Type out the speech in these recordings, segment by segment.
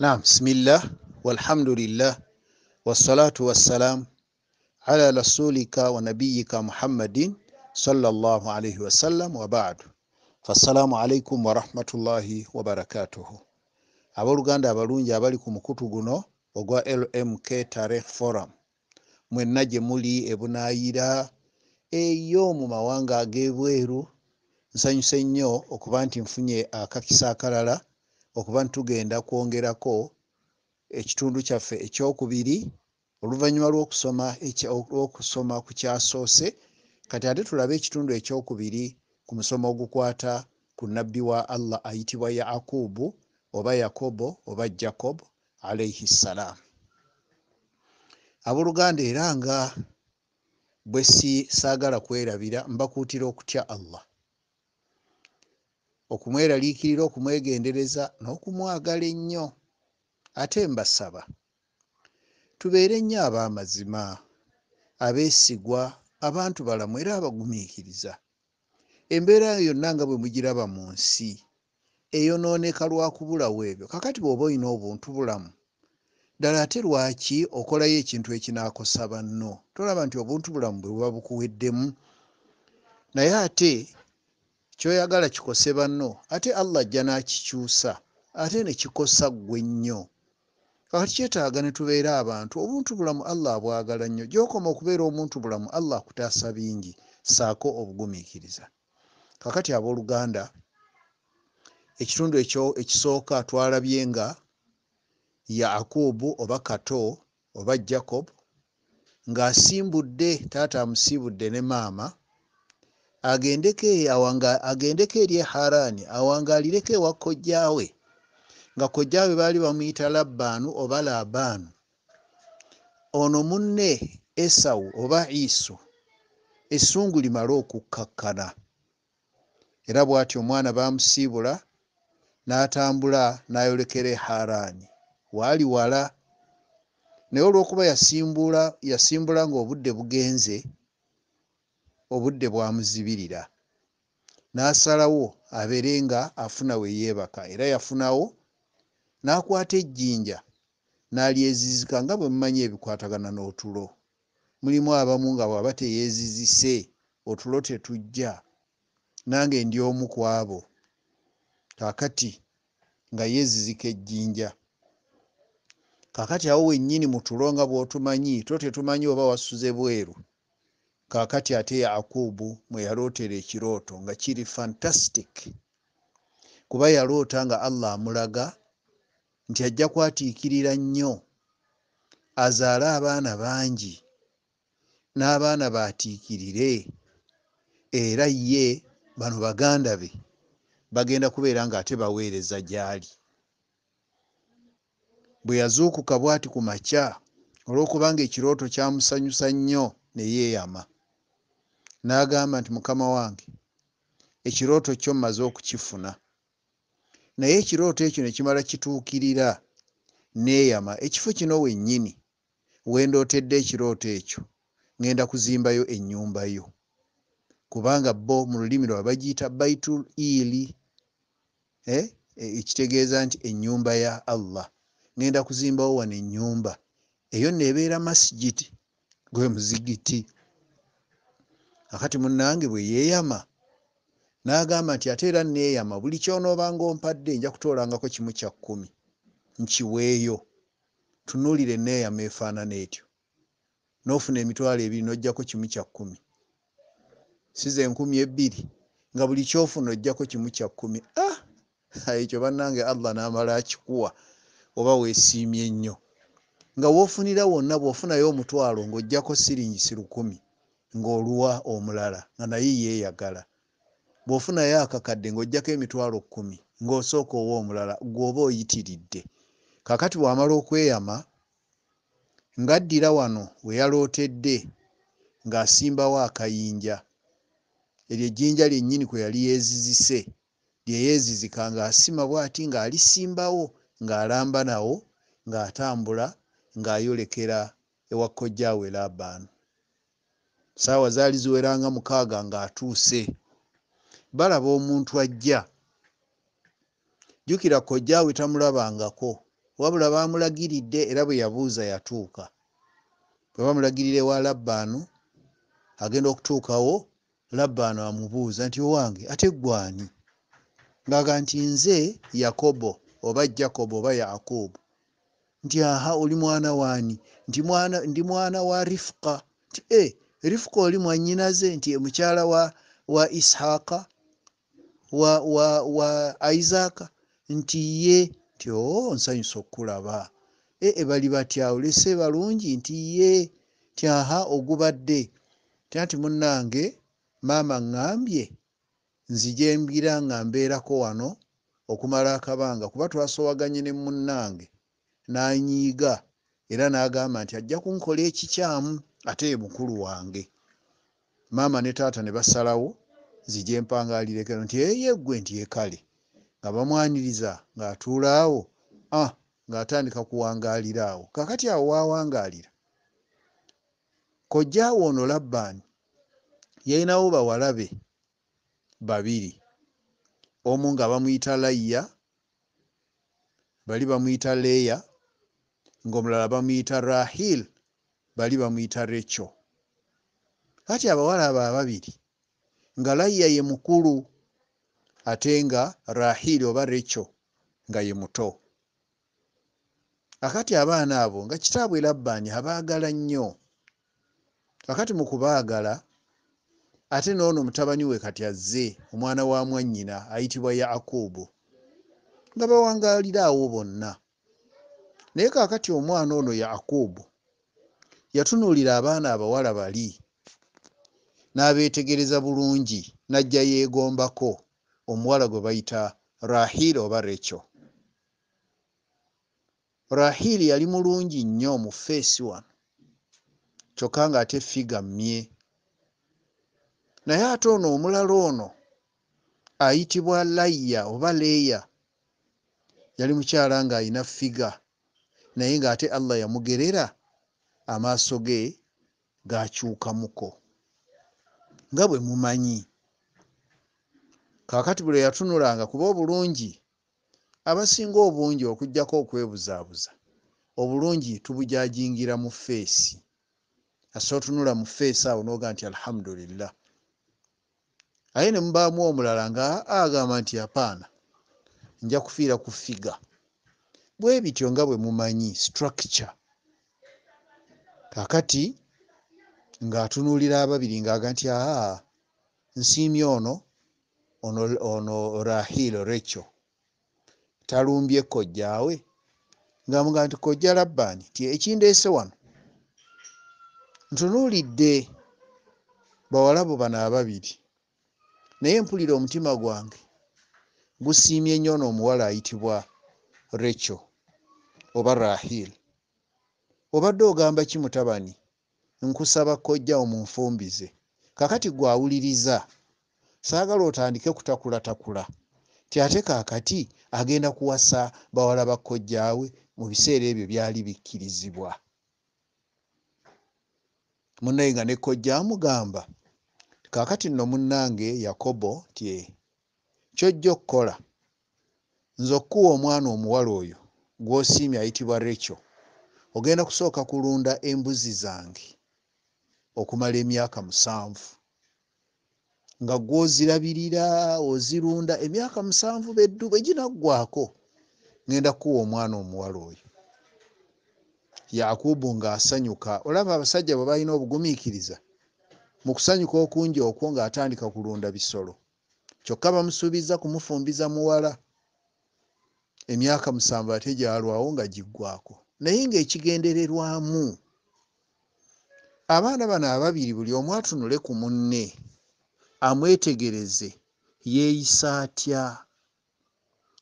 Naam, bismillah walhamdulillah wassalatu wassalam ala rasulika wa nabiyika Muhammadin sallallahu alayhi wasallam wa ba'du. Fassalamu alaykum wa rahmatullahi wa barakatuhu. Abooluganda abalungi abali ku mukutu guno ogwa LMK Tarikh Forum Mwenaje muli ebunayira eyo mu mawanga ag'ebweru nsanyuse nnyo okuba nti nfunye akakisa akalala okuba ntitugenda kwongerako ekitundu kyaffe ekyokubiri oluvannyuma lwokusoma ku kyasoose kati ate tulabe ekitundu ekyokubiri ku musomo ogukwata ku nabbi wa allah ayitibwa yakubu oba yakobo oba jakob alaihi ssalaam abooluganda era nga bwe saagala kwerabira mbakuutira okutya allah okumweraliikirira okumwegendereza n'okumwagala ennyo ate mbasaba tubeere nnyo ab'amazima abeesigwa abantu balamu era abagumiikiriza embeera yo yonna nga bwe mugiraba mu nsi eyonooneka lwakubulawo ebyo kakati bw'oba olina obuntu bulamu ddala ate lwaki okolayo ekintu ekinaakosa banno tolaba nti obuntu bulamu bwe buba bukuweddemu naye ate kyoyagala kikose banno ate allah ajja nakikyusa ate nekikosa gwe nnyo kati kyetaaga netubeera abantu obuntu bulamu allah abwagala nnyo gyokoma okubeera omuntu bulamu allah akutaasa bingi saako obugumiikiriza kakati abooluganda ekitundu ekyo ekisooka twalabye nga yakubu oba kato oba jacob ng'asimbudde taata amusibudde ne maama agendeko eri e harani awangaalireko ewa kojjaawe nga kojjaawe baali bamuyita labbaanu oba labaanu ono munne esawu oba isu essungu limale okukkakkana era bw'atyo omwana baamusiibula n'atambula n'ayolekera eharaani waali wala naye olw'okuba yasimbula yasimbula ng'obudde bugenze obudde bwamuzibirira n'asalawo abeere nga afuna weyeebaka era yafunawo n'akwata ejjinja n'alyezizika nga bwe mumanyi ebikwatagana n'otulo mulimu abamu nga bwaba teyeezizise otulo tetujja nange ndi omu ku abo kaakati nga yeezizika ejjinja kaakati awo wennyini mu tulo nga bw'otumanyi to tetumanyi oba wasuze bweru kaakati ate yakubu mwe yalootera ekirooto nga kiri fantastic kuba yaloota nga allah amulaga nti ajja kwatiikirira nnyo azaale abaana bangi n'abaana baatiikirire era ye bano baganda be bagenda kubeera ngaate baweereza gyali bwe yazuukuka bwati ku makya olw'okubanga ekirooto kyamusanyusa nnyo neyeeyama n'agamba nti mukama wange ekirooto kyo mmaze okukifuna naye ekirooto ekyo ne kimala kituukirira neeyama ekifo kino wennyini wendootedde ekirooto ekyo ŋŋenda kuzimbayo ennyumba yo kubanga bo mu lulimi lwa bagiyita baitul ili eh, ekitegeeza nti ennyumba ya allah ŋŋenda kuzimbawo wano ennyumba eyo neebeera masigiti gwe muzigiti akati munange bwe yeeyama n'agamba nti ate era neeyama buli kyonoobanga ompadde nja kutoolangako kimu kya kkumi nkiweeyo tunuulira enneeyama efaanana etyo n'ofuna emitwalo ebiri n'ojjako kimu kya kkumi si ze enkumi ebbiri nga buli kyofuna ojjako kimu kya kkumi a ah! ekyo bannange allah n'amala akikuwa oba weesiimye nnyo nga woofunira wonna bw'ofunayo omutwalo ng'ojjako siringisi lukumi ng'olwa omulala nga naye yeeyagala bw'ofunayo akakadde ng'ojjako emitwalo kkumi ng'osooka owa omulala gw'oba oyitiridde kakati bw'amala okweyama ng'addira wano we yalootedde ng'asimbawo akayinja eryo ejjinja lyennyini kwe yali yeezizise lye yeezizika ng'asima bw'ati ng'alisimbawo ng'alamba nawo ng'atambula ng'ayolekera ewa kkojjaawe laabaanu saawa zaali ziweranga mukaaga ngaatuuse balaba omuntu ajja jjukira kojjaawe tamulabangako wabula bamulagiridde era bwe yabuuza yatuuka bwe bamulagirira ewa labbaano agenda okutuukawo labbaano amubuuza nti owange ate gwani ngaga nti nze yakobo oba jakobo oba yakubu nti aha oli mwana waani ndi mwana wa rifuka nti e eh, rifuka oli mwanyinaze nti e mukyala wa, wa isaaka wa, wa, wa isaaka nti ye nti o oh, nsanyusa okulaba e, e bali batyawulese balungi nti ye ti aha ogubadde tya ti munange maama ŋŋambye nzijembira nga mbeerako wano okumala akabanga kuba twasowaganye ne munange nanyiiga era n'agamba nti ajja kunkola ekikyamu ate ye mukulu wange maama ne taata ne basalawo zijje mpangalirekero nti eyeggwe nti yekale nga bamwaniriza ng'atuulaawo ah, ng'atandika kuwangaalira awo kakati awo wawangaalira kojjaawo ono labbaani yalinawo bawalabe babiri omu nga bamuyita layiya bali bamuyita leeya ng'omulala bamuyita rahil bali bamuyita recho kati abawala abo ababiri nga layya ye mukulu ate nga rahiri oba recho nga ye muto akati abaana abo nga kitaabwe labbaani abaagala nnyo akati mu kubaagala ate n'ono mutabani we kati azze omwana wa mwannyina ayitibwa yakubu nga bawangaalira awo bonna naye kaakati omwana ono yakubu ya yatunuulira abaana abawala bali n'abeetegereza bulungi n'ajja yeegombako omuwala gwe bayita rahiri oba recho rahiri yali mulungi nnyo mu feesi wano kyokka ng'ate figa mmye naye ate ono omulala ono ayitibwa layya oba leeya yali mukyala ng'ayina figa naye ng'ate allah yamugerera amaaso ge gakyukamuko nga bwe mumanyi kaakati buli yatunulanga kuba obulungi abasinga obungi okugyako okwebuzaabuza obulungi tubujajingira mu feesi asobola otunula mu feesi awo noga nti alhamdulillah aye ne mubaamu omulala nga agamba nti apaana nja kufiira ku figa bwe bityo nga bwe mumanyi structure kaakati ng'atunuulira ababiri ng'aga nti aa nsiimye ono ono ono rahil recho talumbye kojjaawe ngamuga nti kojja labbaani ti ekindeese wano ntunuulidde bawalabo bano ababiri naye mpulira omutima gwange gusiimye nnyo n'omuwala ayitibwa recho oba rahil obadde ogamba ki mutabani nkusaba kojjawo munfumbize kakati gwawuliriza saagala otandike kutakulatakula tyate kakati agenda kuwasa bawala ba kojjaawe mu biseera ebyo byali bikkirizibwa munnaye nga ne kojjaamugamba kakati nno munnange yakobo tye kyojja okukola nze okkuwa omwana omuwala oyo gwosiimye ayitibwa rekyo ogenda kusooka kulunda embuzi zange okumala emyaka musanvu nga gwe ozirabirira ozirunda emyaka musanvu beddu bwe ginaggwaako ŋenda kukuwa omwana omuwala oyo yakubu ng'asanyuka olaba abasajja bwe balina obugumiikiriza mu kusanyuka okungi okwo ng'atandika kulunda bisolo kyokka bamusuubiza kumufumbiza muwala emyaka musanvu ate gyalwawo nga giggwako naye ngaekigendererwamu abaana bano ababiri buli omu atunule ku munne amwetegereze yeeyisa atya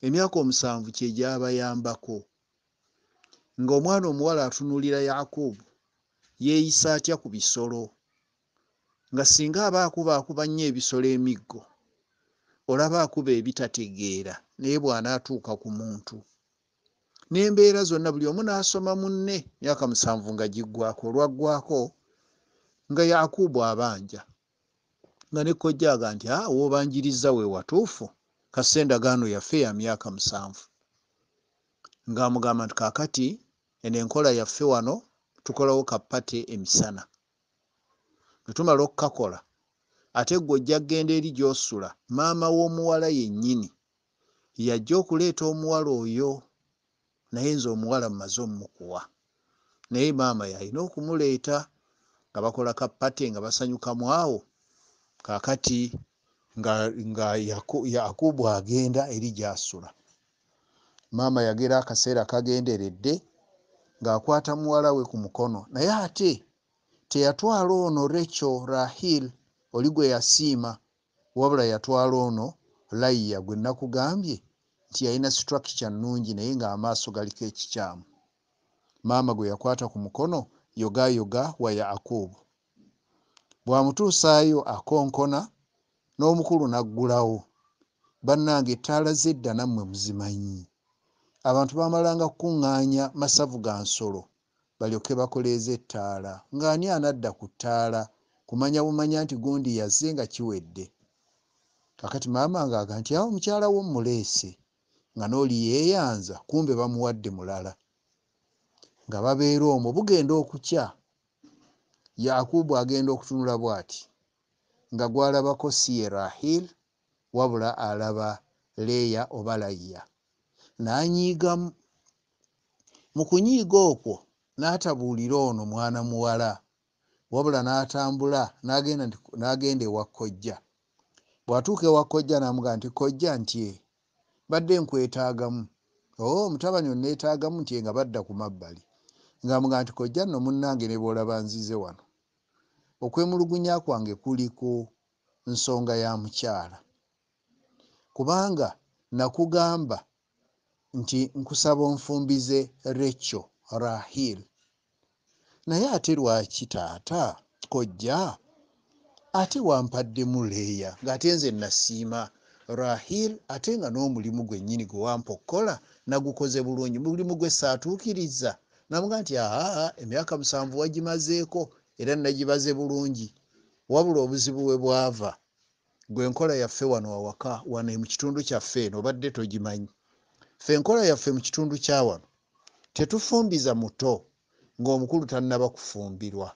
emyaka omusanvu kyegyabayambako ngaomwana omuwala atunulira yakobu yeeyisa atya ku bisolo nga singa aba akuba akuba nnyo ebisolo emiggo olaba akuba ebitategeera naye bw'anaatuuka ku muntu nembeera zonna buli omu nasoma munne myaka musanvu nga giggwako olwaggwako nga yakubwa abanja nga nekkojjaaga nti ah, woobanjiriza we watuufu kasendagaano yaffe ya myaka musanvu ngaamugamba nti kakati eno enkola yaffe wano tukolawo kapate emisana netumala okukakola ate gwe ojja kgenda eri gyosula maama w'omuwala yennyini yajja okuleeta omuwala oyo naye nze omuwala mumaze omumukuwa naye maama yalina okumuleeta nga bakola kapate nga basanyukamu awo kakati nga, nga yakubwa agenda eri gyasula maama yagera akaseera kagenderedde ng'akwata muwala we ku mukono naye ate teyatwala ono recho rahil oli gwe yasiima wabula yatwala ono layiya gwe nakugambye ti yalina structure nungi naye ngaamaaso galiko ekikyamu maama gwe yakwata ku mukono yogayoga waya akubu bwamutuusaayo akonkona n'omukulu naggulawo bannanga ettaala zedda nammwe muzimanyi abantu bamalanga kukuŋŋaanya masavu ga nsolo balyoke bakoleeza ettaala ng'ani anadda ku ttaala kumanya bumanya nti gundi yazze nga kiwedde kakati maama ngaaga nti awo mukyala womuleese nga n'oli yeeyanza kumbe bamuwadde mulala nga babeera omwo bugenda okukya yakubu agenda okutunula bwati nga gwalabako siye rahil wabula alaba leeya oba layya nanyiigamu mu kunyiiga okwo n'atabuulira ono mwana muwala wabula n'atambula n'agenda ewakkojja bw'atuuka ewakkojja namuga nti kojja ntie badde nkwetaagamu oo oh, omutabani oneetaagamu nti nga badda ku mabbali nga muga nti kojja nno munnange ne bwolaba nzize wano okwemulugunya kwange kuliku nsonga ya mukyala kubanga nakugamba nti nkusaba onfumbize recho rahil naye ate lwaki taata kojja ate wampaddemu leeya ngaate nze nasiima rahil ate nga n'omulimu gwennyini gwe wampa okukola nagukoze bulungi mulimu gwe saatuukiriza namuga nti aaa emyaka musanvu wagimazeeko era nagibaze bulungi wabula obuzibu we bwava gwe nkola yaffe wano awaka wano e mukitundu kyaffe nobadde togimanyi fe nkola yaffe mukitundu kyawano tetufumbiza muto ngaomukulu tanaba kufumbirwa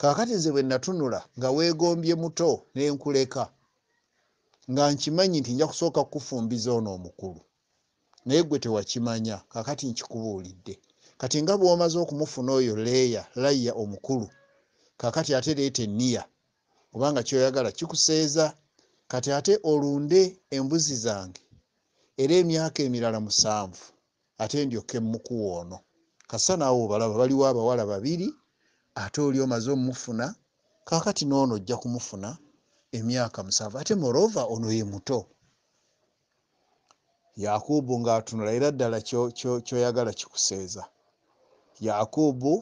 kakati nze bwenatunula nga weegombye muto nenkuleka nga nkimanyi nti nja kusooka kukufumbiza ono omukulu naye gwe tewakimanya kakati nkikubuulidde kati nga bw'omaze okumufuna oyo leeya layiya omukulu kakati ate leeta enniya kubanga kyoyagala kikuseeza kati ate olunde embuzi zange era emyaka emirala musanvu ate ndyoke mukuwa ono kasanaawo obalaba baliwo abawala babiri ate oli omaze omumufuna kakati noono ojja kumufuna emyaka musanvu ate morova ono ye muto yakubu ngaatunula era ddala kyoyagala kikuseeza yakubu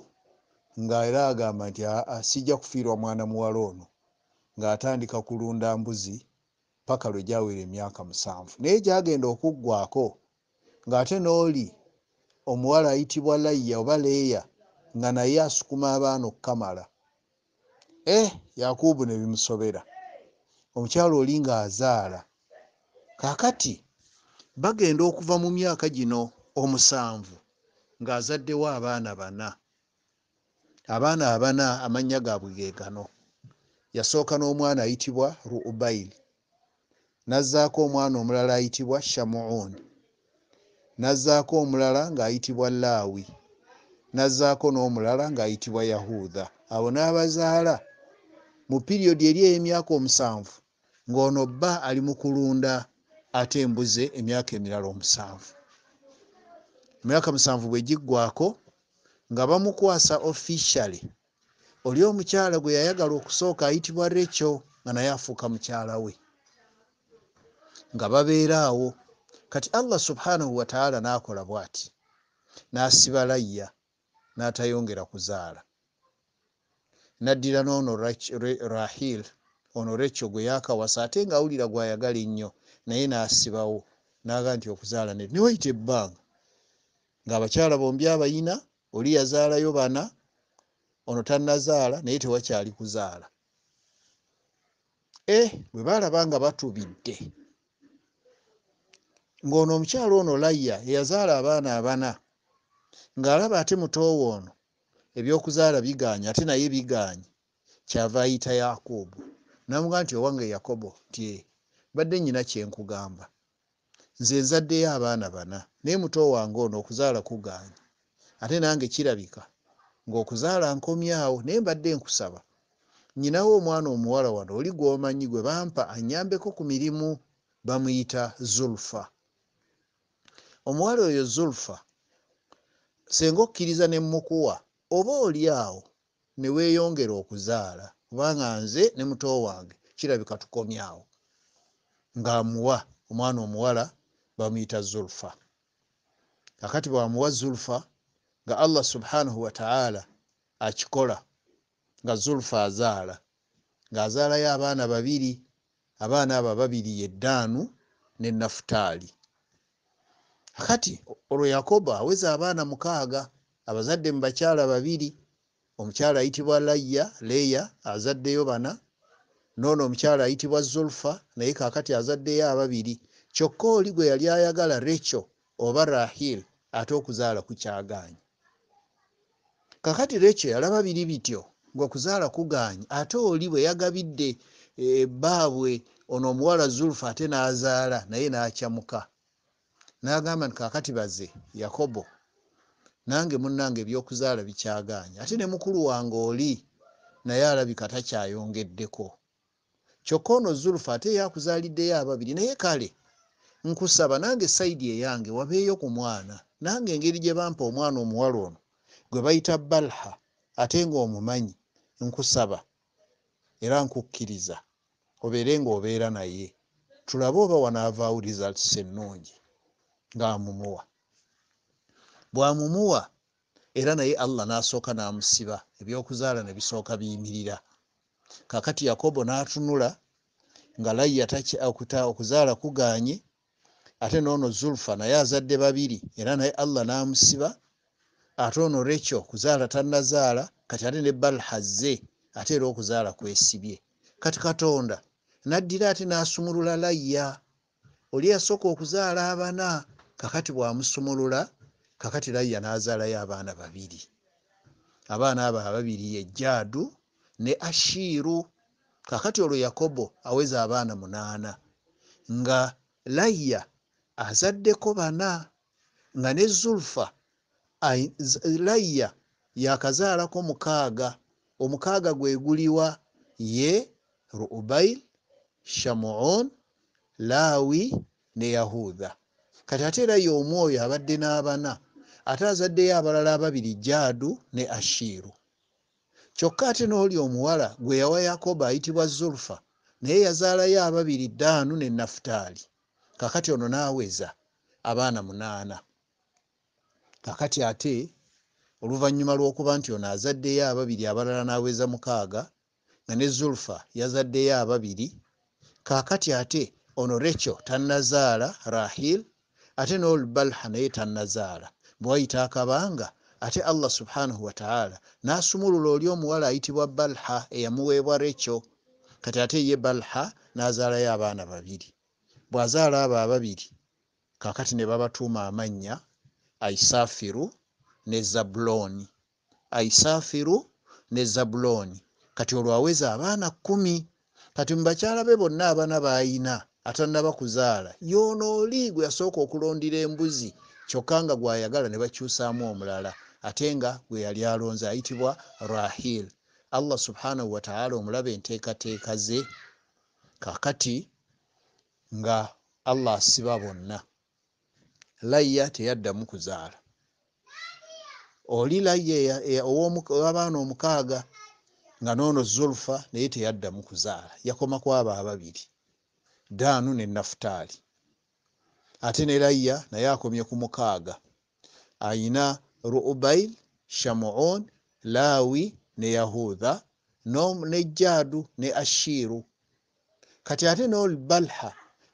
nga era agamba nti sijja kufiirwa mwana muwala ono ng'atandika kulunda mbuzi paka lwe gyaweera emyaka musanvu naye gyagenda okuggwako ng'ate n'oli omuwala ayitibwa layiya oba leeya nga naye asukuma abaana okukamala e eh, yakubu nebimusobera omukyala oli ng'azaala kaakati bagenda okuva mu myaka gino omusanvu ng'azaddewo abaana bana abaana abana amannya gaabwe geegano yasooka n'omwana ayitibwa ruubayiri nazzaako omwana omulala ayitibwa shamuuni nazzaako omulala ng'ayitibwa laawi nazzaako n'omulala ng'ayitibwa yahuuda abo n'abazaala mu piriyodi eri ey'emyaka omusanvu ng'ono bba ali mu kulunda ate embuze emyaka emirala omusanvu emyaka musanvu bwe giggwaako nga bamukwasa officialy oli omukyala gwe yayagala okusooka ayitibwa rekyo nga naye afuuka mukyala we nga babeera awo kati allah subhanahu wataala naakola bwati naasiba layya naatayongera kuzaala naddira noono rahil onorecho gwe yakawasa ate ngaawulira gwayagala ennyo naye nasibawo naga nti okuzaala ne niwaita ebbanga ngaabakyala bombi abayina oli yazaalayo bana ono tannazaala naye tewakyali kuzaala e bwe baalaba nga batubidde ng'ono omukyala ono layya eyazaala abaana abana ng'alaba ate mutoowo ono ebyokuzaala biganye ate naye biganye kyava ayita yakuubu namugamba nti owange yakobo nti eh, badde nyina kyenkugamba nze nzaddeyo abaana bana naye muto wange ono okuzaala kuganye ate nange kirabika ngaokuzaala nkomyawo naye mbadde nkusaba nyinawo omwana omuwala wano oli gwomanyi gwe bampa anyambeko ku mirimu bamuyita zulfa omuwala oyo zulfa singa okkiriza ne mukuwa oba oli awo ne weeyongera okuzaala kubanga nze ne muto wange kirabika tukomyawo ngaamuwa omwana omuwala bamuyita zulfa kakati bwamuwa zulfa nga allah subhanahu wataala akikola nga zulfa azaala ngaazaalayo abaana babiri abaana abo babiri yeddaanu ne nafutaali kakati olwo yakobo aweza abaana mukaaga abazadde mu bakyala babiri omukyala ayitibwa layya leeya azaddeyo bana noono omukyala ayitibwa zulfa naye kaakati azaddeyo ababiri kyokka oli gwe yali ayagala rachel oba rahil ate okuzaala kukyagaanyi kaakati rachel yalaba biri bityo ngaokuzaala kugaanyi ate oli bwe yagabidde ebbaabwe ono omuwala zulfa ate n'azaala naye n'akyamuka n'agamba nti kaakati baze yakobo nange munange ebyokuzaala bikyaganye ate ne mukulu wange oli naye alabika takyayongeddeko kyokka ono zulufa ate yakuzaaliddeyo ababiri naye kale nkusaba nange saidi eyange wabeeyo ku mwana nange engeri gye bampa omwana omuwala ono gwe bayita balha ate ngaomumanyi nkusaba era nkukkiriza obeere ngaobeera naye tulabe oba wanaava awulizatise ennungi ngaamumuwa bwamumuwa era naye allah nasooka namusiba ebyokuzaala nebisooka biyimirira kakati yakobo natunula nga laya okuzaala kuganye ate noono zulfa naye azadde babiri era naye allah namusiba ate ono rekyo kuzaala tanazaala kati ate ne balhaze ate era okuzaala kwesibye kati katonda naddira ate nasumulula laya oli yasooka okuzaala abana kakati bwamusumulula kakati laiya nazaalayo abaana babiri abaana abo ababiri yejaadu ne ashiiru kakati olwo yakobo aweza abaana munaana nga laiya azaddeko bana nga ne zulfa laiya yakazaalako mukaaga omukaaga gweguliwa ye rubail shamuun laawi ne yahuda kati ate era yoomwoyo abadde n'abana ate azaddeyo abalala ababiri jaadu ne ashiiru kyokka ate n'oli omuwala gwe yawa yakobo ayitibwa zulufa naye yazaalayo ababiri daanu ne nafutaali kakati ono naaweza abaana munaana kakati ate oluvannyuma lw'okuba nti ono azaddeyo ababiri abalala naaweza mukaaga nga ne zulufa yazaddeyo ababiri kakati ate ono recho tannazaala rahil ate n'olubalha naye tannazaala bwayita akabanga ate allah subhanahu wataala nasumulula oli omuwala ayitibwa balha eyamuweebwa rekyo kati ate ye balha nazaalayo abaana babiri bwazaala abo ababiri kakati ne babatuuma amannya aisafiru ne zabulooni aisafiru ne zabulooni kati olwo aweza abaana kumi kati mubakyala be bonna abaana baayina atanaba kuzaala yoona oli gwe yasooka okulondera embuzi kyokka nga gwayagala ne bakyusaamu omulala ate nga gwe yali alonze ayitibwa rahil allah subhanahu wataala omulaba enteekateeka ze kakati nga allah asiba bonna layya teyaddamu kuzaala oli layyaowabaana omukaaga nga noono zulfa naye teyaddamu kuzaala yakomakw abo ababiri daanu ne nafutaali ate ne layya naye akomye ku mukaaga ayina ruubail shamuun laawi ne yahuda ne jaadu ne ashiru kati ate nolbalha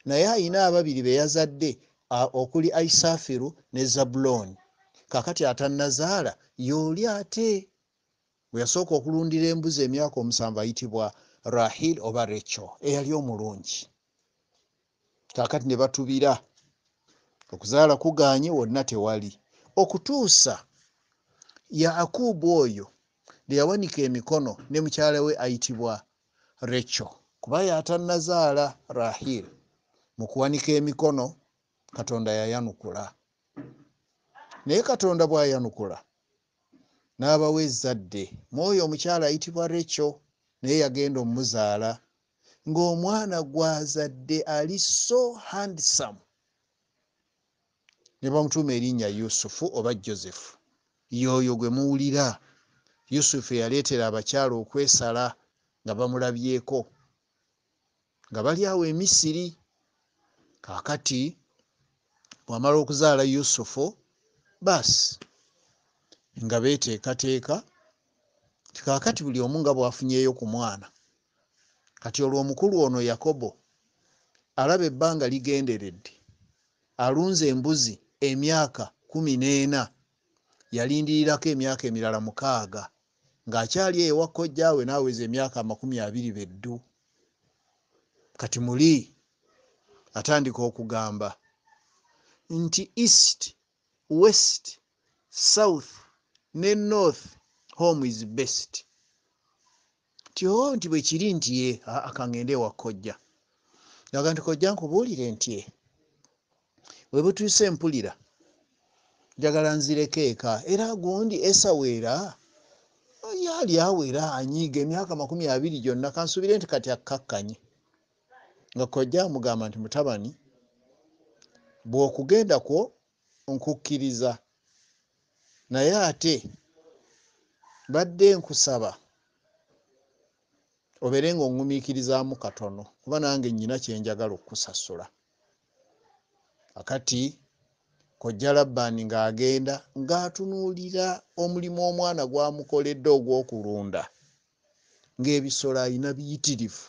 naye ayina ababiri beyazadde okuli aisafiru ne zabuloni kakati atanazaala yoli ate weyasooka okulundira embuzi emyaka omusanvu ayitibwa rahil oba recho eyali omulungi kakati ne batubira okuzaala kugaanye wonna tewali okutuusa yakuubu oyo leyawanika emikono ne mukyala we ayitibwa recho kuba yatanazaala rahil mu kuwanika emikono katonda yayanukula naye katonda bwayanukula n'abawo ezzadde mwoyo omukyala ayitibwa recho naye yagenda omuzaala ng'omwana gwazadde ali so handsome ne bamutuuma erinnya yusufu oba josefu yoyo gwe muwulira yusufu eyaleetera abakyala okwesala nga bamulabyeko nga bali awo emisiri kakati bwamala okuzaala yusufu baasi nga beeteekateeka tikakati buli omu nga bwafunyeeyo ku mwana kati olwo omukulu ono yakobo alaba ebbanga ligenderedde alunze embuzi emyaka kumi n'ena yalindirirako emyaka emirala mukaaga ng'akyali ewa kojjaawe naaweza emyaka amakumi abiri beddu kati muli atandika okugamba nti east west south ne north home is best tyo nti bwekiri ntiye akangende ewa kojja aga nti kojja nkubuulire ntie webutuyise empulira njagala nzireko eka era gundi esawera yaali awera anyiiga emyaka makumi abiri gyonna kansuubire nti kati akkakkanye nga kojja amugamba nti mutabani bwokugenda kwo nkukkiriza naye ate badde nkusaba obeere nga ongumiikirizaamu katono kuba nange nnyina kyenjagala okkusasula kakati kojja labbaani ng'agenda ng'atunuulira omulimu omwana gwamukoledde ogw'okulunda ng'ebisolo ayina biyitirivu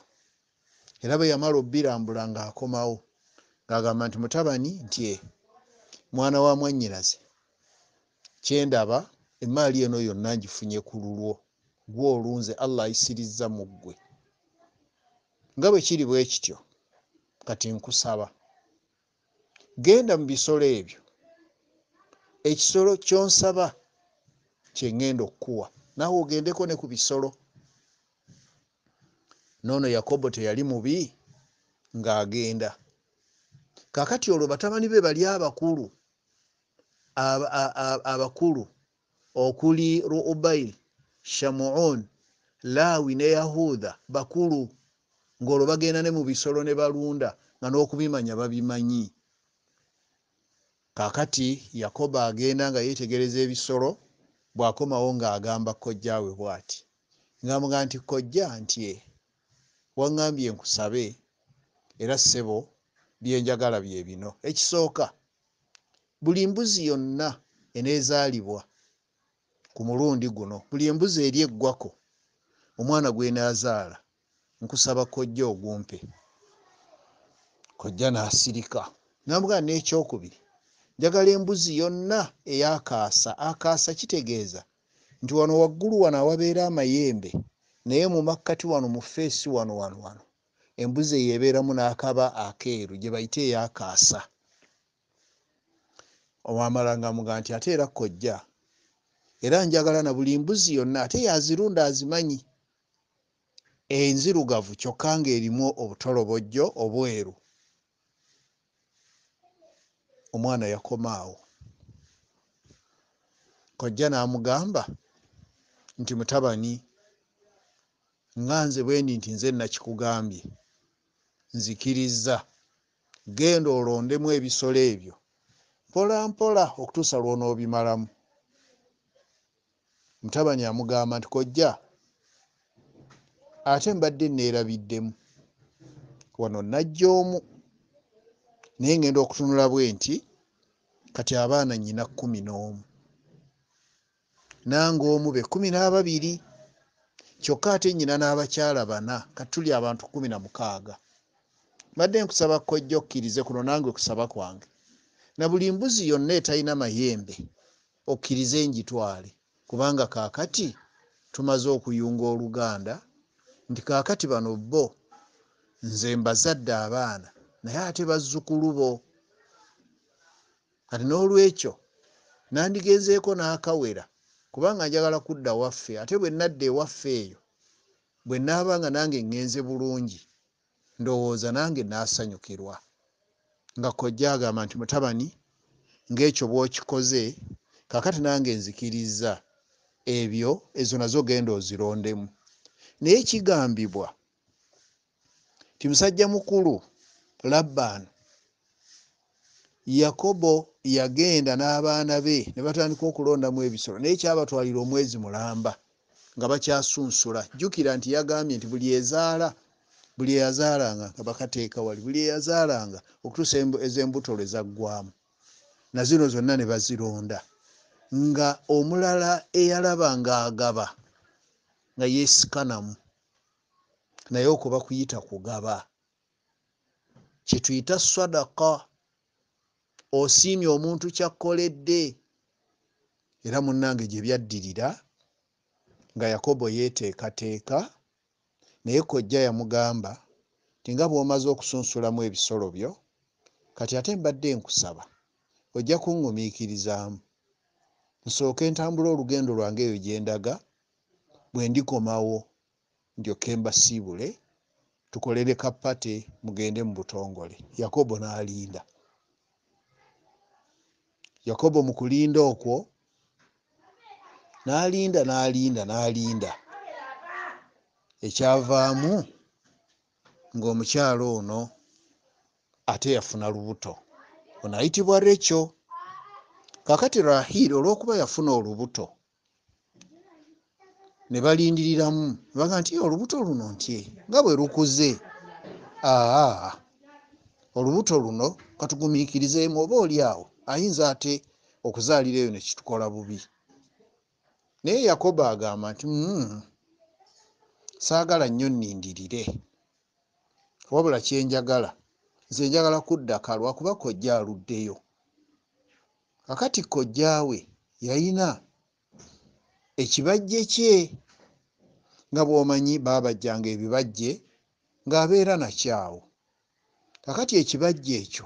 era bwe yamala obbirambula ng'akomawo ng'agamba nti mutabani ntie eh, mwana wa mwannyiraze kyendaba emaali eno yonna ngifunye ku lulwo gwolunze allah ayisirizza mu ggwe nga bwe kiri bwe kityo kati nkusaba genda mu bisolo ebyo ekisolo kyonsaba kyeŋŋenda okukuwa naawe ogendeko ne ku bisolo noono yakobo teyali mubi ng'agenda kaakati olwo batabani be bali abakulu abakulu okuli ubayiri shamuun laawi ne yahuda bakulu ng'olwo bagenda ne mu bisolo ne balunda nga n'okubimanya babimanyi kaakati yakobo agenda nga yeetegereza ebisolo bw'akomawo ng'agamba kojjaawe bw'ati ngamuga nti kojja ntie waŋŋambye nkusabe era ssebo byenjagala bye bino ekisooka buli mbuzi yonna eneezaalibwa ku mulundi guno buli embuzi eri eggwako omwana gwenaazaala nkusaba kojja ogumpe kojja n'asirika ngamuga nekyokubiri njagala embuzi yonna eyakaasa akaasa kitegeeza nti wano waggulu wano awabeera amayembe naye mu makkati wano mu feesi wano wano wano embuzi eyo ebeeramu n'akaba akeeru gye bayite eyakaasa omwamala nga muga nti ate era kkojja era njagala na buli mbuzi yonna ate yazirunda azimanyi enzirugavu kyokka ng'erimu obutolobojjo obweru omwana yakomaawo kojja n'amugamba nti mutabani nga nze bwendi nti nze nakikugambye nzikirizza genda olondemu ebisolo ebyo mpola mpola okutuusa lwonoobimalamu mutabani amugamba nti kojja ate mbadde neerabiddemu wano najja omu naye ngenda okutunula bwe nti kati abaana nyina kumi n'omu nange omu be kumi n'ababiri kyokka ate nyina n'abakyala bana katuli abantu kumi na mukaaga badde nkusaba kkojja okkirize kuno nange kusaba kwange na buli mbuzi yonna etalina mayembe okkirize enjitwale kubanga kaakati tumaze okuyunga oluganda nti kaakati bano bo nze mbazadde abaana naye ate bazzukulu bo kati n'olwekyo nandigenzeeko n'akawera kubanga njagala kudda waffe ate bwe nadda ewaffe eyo bwe naaba nga nange ŋŋenze bulungi ndowooza nange naasanyukirwa nga kojja agamba nti mutabani ng'ekyo bwokikoze kakati nange nzikirizza ebyo ezo nazo genda ozirondemu naye kigambibwa ti musajja mukulu labbaani yakobo yagenda n'abaana be ne batandika okulondamu ebisolo naye kyabatwalira omwezi mulamba nga bakyasunsula jjukira nti yagambye nti buli ezaala buli eyazaalanga nga bakateeka wali buli eyazaalanga okutuusa ez'embuto lwe zaggwamu na zino zonna ne bazironda nga omulala eyalaba ng'agaba nga yeesikanamu naye okuba kuyita kugaba kyetuyita swadaka osiimye omuntu kyakoledde era munange gye byaddirira nga yakobo yeeteekateeka naye kojja yamugamba ti nga bw'omaze okusunsulamu ebisolo byo kati ate mbadde nkusaba ojja kungumiikirizaamu nsooke entambula olugendo lwange eyo gye ndaga bwe ndikomawo ndyoke mbasiibule tukolere kapate mugende mu butongole yakobo n'alinda yakobo mu kulinda okwo n'alinda n'alinda n'alinda ekyavaamu ng'omukyalo ono ate yafuna lubuto onaayitibwa rekyo kakati rahiri olw'okuba yafuna olubuto ne balindiriramu baga nti olubuto luno ntye nga bwe lukuze aa olubuto luno katugumiikirizeemu oba oliawo ayinza ate okuzaalira eyo nekitukola bubi naye yakobo agamba nti hmm, saagala nnyo nnindirire wabula kyenjagala nze njagala kuddaka lwakuba kojja aluddeyo kakati kojjaawe yayina ekibajje kye nga bwomanyi babajjanga ebibajje ng'abeera nakyawo kakati ekibajje ekyo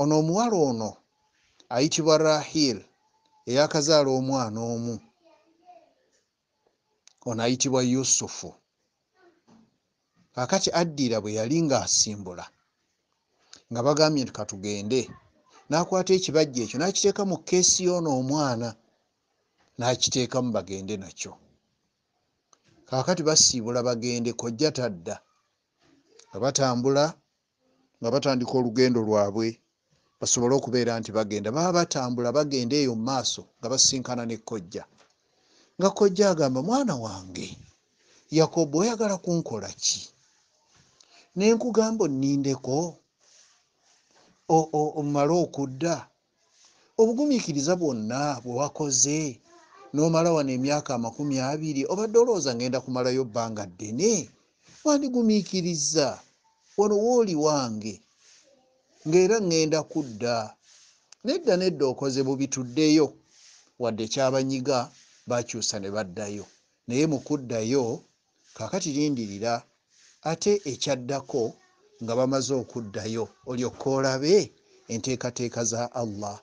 ono omuwala ono ayitibwa rahil eyakazaala omwana omu ono ayitibwa yusufu kakati addira bwe yali ng'asimbula nga bagambye nti katugende n'akwata ekibajje ekyo n'akiteeka mu keesi yoono omwana n'akiteekamu bagende nakyo kaakati basiibula bagende kojja tadda nga batambula nga batandika olugendo lwabwe basobole okubeera nti bagenda baba batambula bagende eyo mu maaso nga basinkana ne kojja nga kojja agamba mwana wange yakobo oyagala kunkola ki ne nkugamba onnindeko omale okudda obugumiikiriza bwonna bwewakoze nomala wano emyaka amakumi abiri obadde olowooza ngenda kumalayo bbanga ddene wandigumiikiriza wano wooli wange ng'era ŋŋenda kudda nedda nedda okoze bubituddeyo wadde ekyabanyiga bakyusa ne baddayo naye mu kuddayo kaakati lindirira ate ekyaddako nga bamaze okuddayo olyokka olabe enteekateeka za allah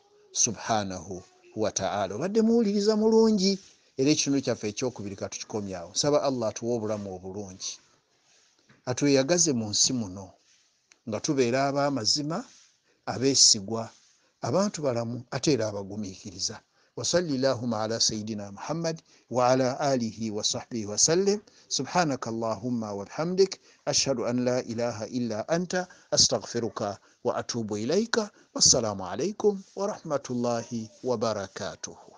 subhanahu wataala obadde muwuliriza mulungi era ekitundu kyaffe ekyokubiri katukikomye saba allah atuwe obulamu obulungi atweyagaze mu nsi muno nga tubeera ab'amazima abeesigwa abantu balamu ate era abagumiikiriza وصل اللهم على سيدنا محمد وعلى آله وصحبه وسلم سبحانك اللهم وبحمدك أشهد أن لا إله إلا أنت أستغفرك وأتوب إليك والسلام عليكم ورحمة الله وبركاته